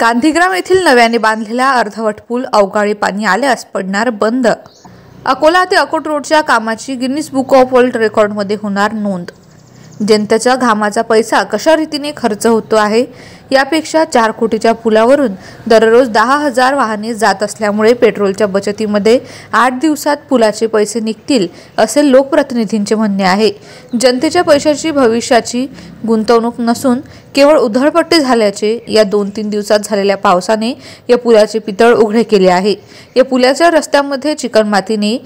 गांधीग्राम येथील नव्याने बांधलेला अर्धवट पूल अवकाळी पाणी आल्यास पडणार बंद अकोला ते अकोट रोडच्या कामाची गिनीस बुक ऑफ वर्ल्ड रेकॉर्डमध्ये होणार नोंद जनतेच्या घामाचा पैसा कशा रीतीने खर्च होतो आहे यापेक्षा चार कोटीच्या पुलावरून दररोज दहा हजार वाहने जात असल्यामुळे पेट्रोलच्या बचतीमध्ये आठ दिवसात पुलाचे पैसे निघतील असे लोकप्रतिनिधींचे म्हणणे आहे जनतेच्या पैशाची भविष्याची गुंतवणूक नसून केवळ उधळपट्टी झाल्याचे या दोन तीन दिवसात झालेल्या पावसाने या पुलाचे पितळ उघडे केले आहे या पुलाच्या रस्त्यामध्ये चिकणमातीने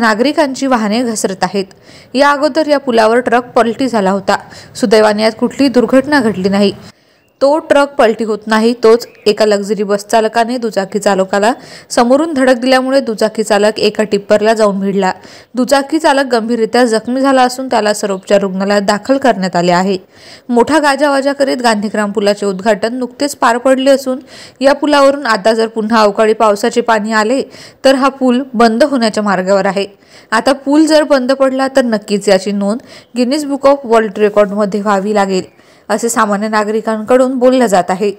नागरिकांची वाहने घसरत आहेत या अगोदर या पुलावर ट्रक पलटी झाला होता सुदैवाने यात कुठलीही दुर्घटना घडली नाही तो ट्रक पलटी होत नाही तोच एका लक्झरी बस चालकाने दुचाकी चालकाला समोरून धडक दिल्यामुळे दुचाकी चालक एका टिप्परला जाऊन भिडला दुचाकी चालक गंभीररित्या जखमी झाला असून त्याला सरोपच्या रुग्णालयात दाखल करण्यात आले आहे मोठा गाजावाजा करीत गांधीग्राम पुलाचे उद्घाटन नुकतेच पार पडले असून या पुलावरून आता जर पुन्हा अवकाळी पावसाचे पाणी आले तर हा पूल बंद होण्याच्या मार्गावर आहे आता पूल जर बंद पडला तर नक्कीच याची नोंद गिनीज बुक ऑफ वर्ल्ड रेकॉर्डमध्ये व्हावी लागेल असे सामान्य नागरिकांकडून बोललं जात आहे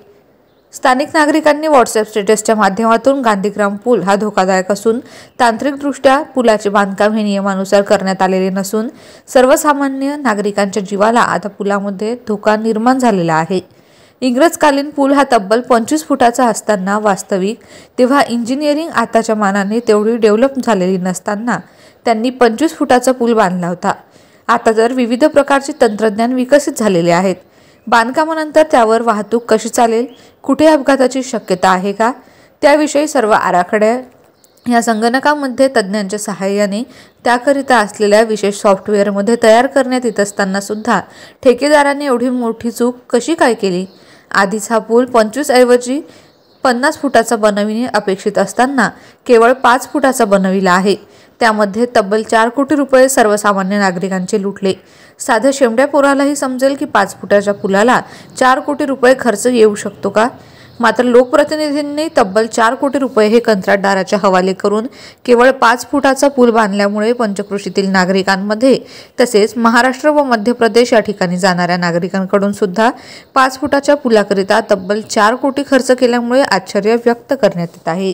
स्थानिक नागरिकांनी व्हॉट्सअप स्टेटसच्या माध्यमातून गांधीग्राम पूल हा धोकादायक असून तांत्रिकदृष्ट्या पुलाचे बांधकाम हे नियमानुसार करण्यात आलेले नसून सर्वसामान्य नागरिकांच्या जीवाला आता पुलामध्ये धोका निर्माण झालेला आहे इंग्रजकालीन पूल हा तब्बल पंचवीस फुटाचा असताना वास्तविक तेव्हा इंजिनिअरिंग आताच्या मानाने तेवढी डेव्हलप झालेली नसताना त्यांनी पंचवीस फुटाचा पूल बांधला होता आता जर विविध प्रकारचे तंत्रज्ञान विकसित झालेले आहेत बांधकामानंतर त्यावर वाहतूक कशी चालेल कुठे अपघाताची शक्यता आहे का त्याविषयी सर्व आराखड्या या संगणकामध्ये तज्ज्ञांच्या सहाय्याने त्याकरिता असलेल्या विशेष सॉफ्टवेअरमध्ये तयार करण्यात येत असताना सुद्धा एवढी मोठी चूक कशी काय केली आधीच हा पूल पंचवीस ऐवजी पन्नास फुटाचा बनविणे अपेक्षित असताना केवळ पाच फुटाचा बनविला आहे त्यामध्ये तब्बल चार कोटी रुपये सर्वसामान्य नागरिकांचे लुटले साध्या शेमड्या पोरालाही समजेल की पाच फुटाच्या पुलाला चार कोटी रुपये खर्च येऊ शकतो का मात्र लोकप्रतिनिधींनी तब्बल चार कोटी रुपये हे कंत्राटदाराच्या हवाले करून केवळ पाच फुटाचा पूल बांधल्यामुळे पंचकृषीतील नागरिकांमध्ये तसेच महाराष्ट्र व मध्य प्रदेश या ठिकाणी जाणाऱ्या नागरिकांकडून सुद्धा पाच फुटाच्या पुलाकरिता तब्बल चार कोटी खर्च केल्यामुळे आश्चर्य व्यक्त करण्यात येत आहे